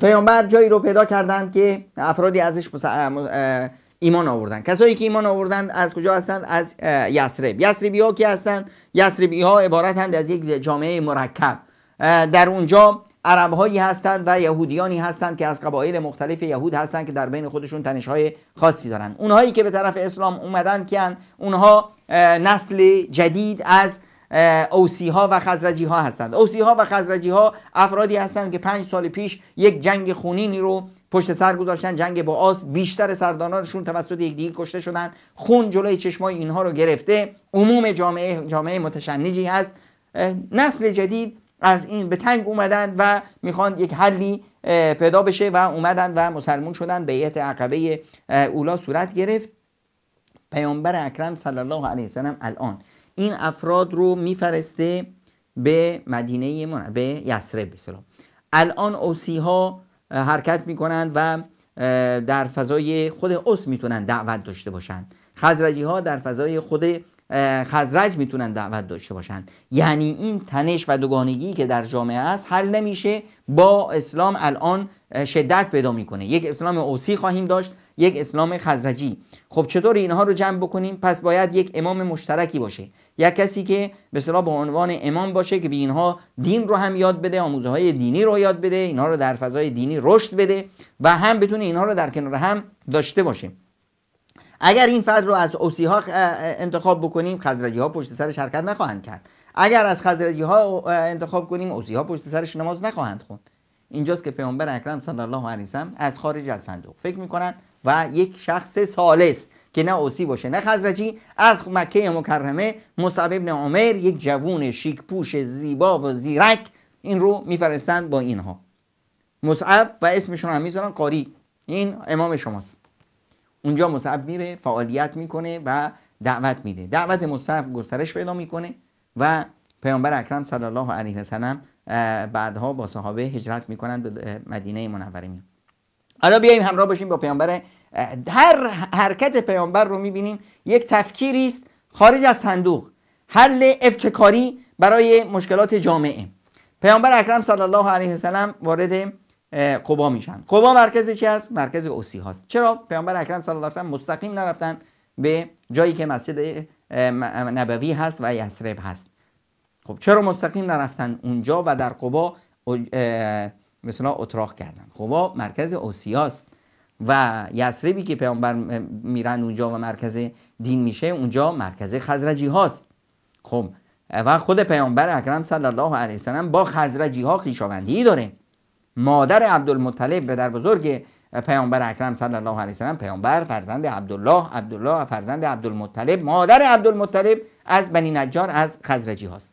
پیامبر جایی رو پیدا کردند که افرادی ازش ایمان آوردن کسایی که ایمان آوردن از کجا هستند از یسرب یسربی ها که هستند یسربی ها عبارتند از یک جامعه مرکب در اونجا عرب هایی هستند و یهودیانی هستند که از قبایل مختلف یهود هستند که در بین خودشون تنش های خاصی دارند اونهایی که به طرف اسلام اومدن که اونها نسل جدید از اوسی ها و خزرجی ها هستند اوسی ها و خزرجی ها افرادی هستند که پنج سال پیش یک جنگ خونینی رو پشت سر گذاشتن جنگ با آس بیشتر سردارانشون توسط یکدیگه کشته شدن خون جلوی چشمای اینها رو گرفته عموم جامعه جامعه متشنجی هست نسل جدید از این به تنگ اومدن و میخوان یک حلی پیدا بشه و اومدن و مسلمون شدن بیعت عقبه اولا صورت گرفت پیامبر اکرم صلی الله علیه و الان این افراد رو میفرسته به مدینه من به الان اوسی ها حرکت میکنند و در فضای خود اوس میتونن دعوت داشته باشند خزرجی ها در فضای خود خزرج میتونن دعوت داشته باشند یعنی این تنش و دوگانگی که در جامعه است حل نمیشه با اسلام الان شدت پیدا میکنه یک اسلام اوسی خواهیم داشت یک اسلام خزرجی خب چطور اینها رو جمع بکنیم پس باید یک امام مشترکی باشه یک کسی که به اصطلاح به عنوان امام باشه که به اینها دین رو هم یاد بده آموزه های دینی رو یاد بده اینها رو در فضای دینی رشد بده و هم بتونه اینها رو در کنار هم داشته باشه اگر این فرد رو از اوسی ها انتخاب بکنیم خزرجی ها پشت سر شرکت نخواهند کرد اگر از خزرجی ها انتخاب کنیم اوسی ها پشت سرش نماز نخواهند خوند اینجاست که پیامبر اکرم صلی الله علیه و از خارج از صندوق فکر و یک شخص سالس که نه اوسی باشه نه خزرجی از مکه مکرمه مصعب ابن عمر یک جوون شیک پوش زیبا و زیرک این رو میفرستند با اینها مصعب و اسمشون هم میذارن قاری این امام شماست اونجا مصعب میره فعالیت میکنه و دعوت میده دعوت مصعب گسترش پیدا میکنه و پیامبر اکرم صلی الله علیه و سلم بعدها با صحابه هجرت میکنند به مدینه منوره میان حالا بیایم همراه باشیم با پیامبر هر حرکت پیامبر رو میبینیم یک تفکیری است خارج از صندوق حل ابتکاری برای مشکلات جامعه پیامبر اکرم صلی الله علیه وسلم وارد قبا میشن قبا مرکز چی است مرکز اوسی هاست چرا پیامبر اکرم صلی الله علیه وسلم مستقیم نرفتن به جایی که مسجد نبوی هست و یثرب هست خب چرا مستقیم نرفتن اونجا و در قبا مثلا اتراق کردن خب مرکز اوسیاست و یسربی که پیامبر میرن اونجا و مرکز دین میشه اونجا مرکز خزرجی هاست خب و خود پیامبر اکرم صلی الله علیه وسلم با خزرجی ها خیشاوندی داره مادر عبدالمطلب به در بزرگ پیامبر اکرم صلی الله علیه وسلم پیامبر فرزند عبدالله عبدالله فرزند عبدالمطلب مادر عبدالمطلب از بنی نجار از خزرجی هاست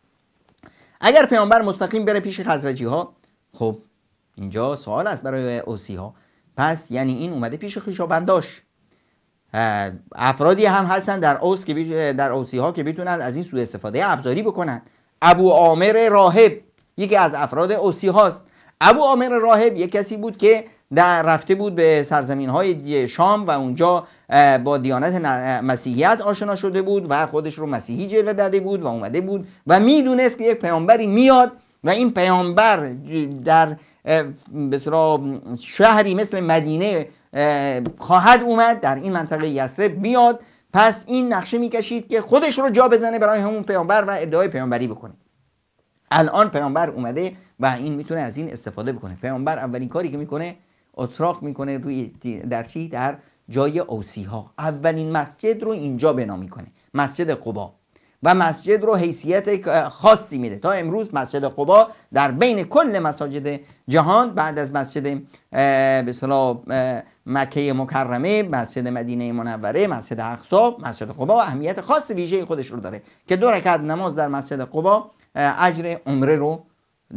اگر پیامبر مستقیم بره پیش خزرجی ها خب اینجا سوال است برای اوسی ها پس یعنی این اومده پیش خیشابنداش افرادی هم هستن در اوس که در اوسی ها که بتونن از این سوء استفاده ابزاری بکنن ابو عامر راهب یکی از افراد اوسی هاست ابو عامر راهب یک کسی بود که در رفته بود به سرزمین های شام و اونجا با دیانت مسیحیت آشنا شده بود و خودش رو مسیحی جلوه داده بود و اومده بود و میدونست که یک پیامبری میاد و این پیامبر در به شهری مثل مدینه خواهد اومد در این منطقه یسره بیاد پس این نقشه میکشید که خودش رو جا بزنه برای همون پیامبر و ادعای پیامبری بکنه الان پیامبر اومده و این میتونه از این استفاده بکنه پیامبر اولین کاری که میکنه اتراق میکنه روی در چی در جای اوسی ها اولین مسجد رو اینجا بنا میکنه مسجد قبا و مسجد رو حیثیت خاصی میده تا امروز مسجد قبا در بین کل مساجد جهان بعد از مسجد به مکه مکرمه مسجد مدینه منوره مسجد اقصا مسجد قبا اهمیت خاص ویژه خودش رو داره که دو رکعت نماز در مسجد قبا اجر عمره رو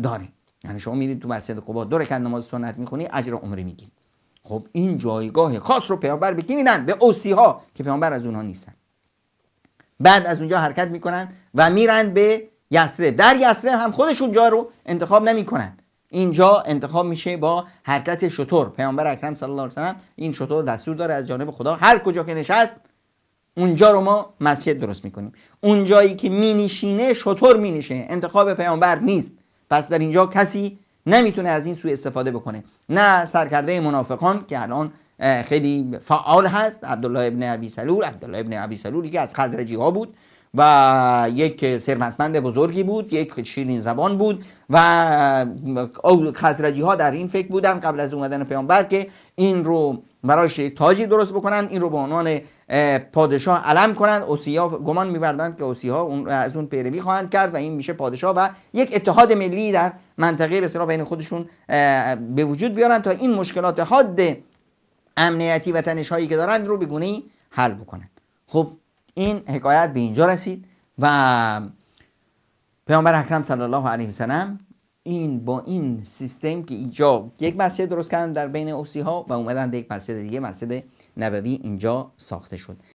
داره یعنی شما میرید تو مسجد قبا دو رکعت نماز سنت میخونی اجر عمره میگیری خب این جایگاه خاص رو پیامبر نه به اوسی ها که پیامبر از اونها نیستن بعد از اونجا حرکت میکنن و میرن به یسره در یسره هم خودشون جا رو انتخاب نمیکنن اینجا انتخاب میشه با حرکت شطور پیامبر اکرم صلی الله علیه سلم این شطور دستور داره از جانب خدا هر کجا که نشست اونجا رو ما مسجد درست میکنیم اونجایی که مینشینه شطور مینشه انتخاب پیامبر نیست پس در اینجا کسی نمیتونه از این سوء استفاده بکنه نه سرکرده منافقان که الان خیلی فعال هست عبدالله ابن عبی سلول عبدالله ابن عبی سلول که از خزرجی ها بود و یک ثروتمند بزرگی بود یک شیرین زبان بود و خزرجی ها در این فکر بودن قبل از اومدن پیامبر که این رو براش تاجی درست بکنن این رو به عنوان پادشاه علم کنند اوسیا گمان میبردند که اوسیا اون از اون پیروی خواهند کرد و این میشه پادشاه و یک اتحاد ملی در منطقه به بین خودشون به وجود بیارن تا این مشکلات حاد امنیتی و تنش هایی که دارند رو ای حل بکنند خب این حکایت به اینجا رسید و پیامبر اکرم صلی الله علیه وسلم این با این سیستم که اینجا یک مسجد درست کردن در بین اوسی ها و اومدن یک مسجد دیگه مسجد نبوی اینجا ساخته شد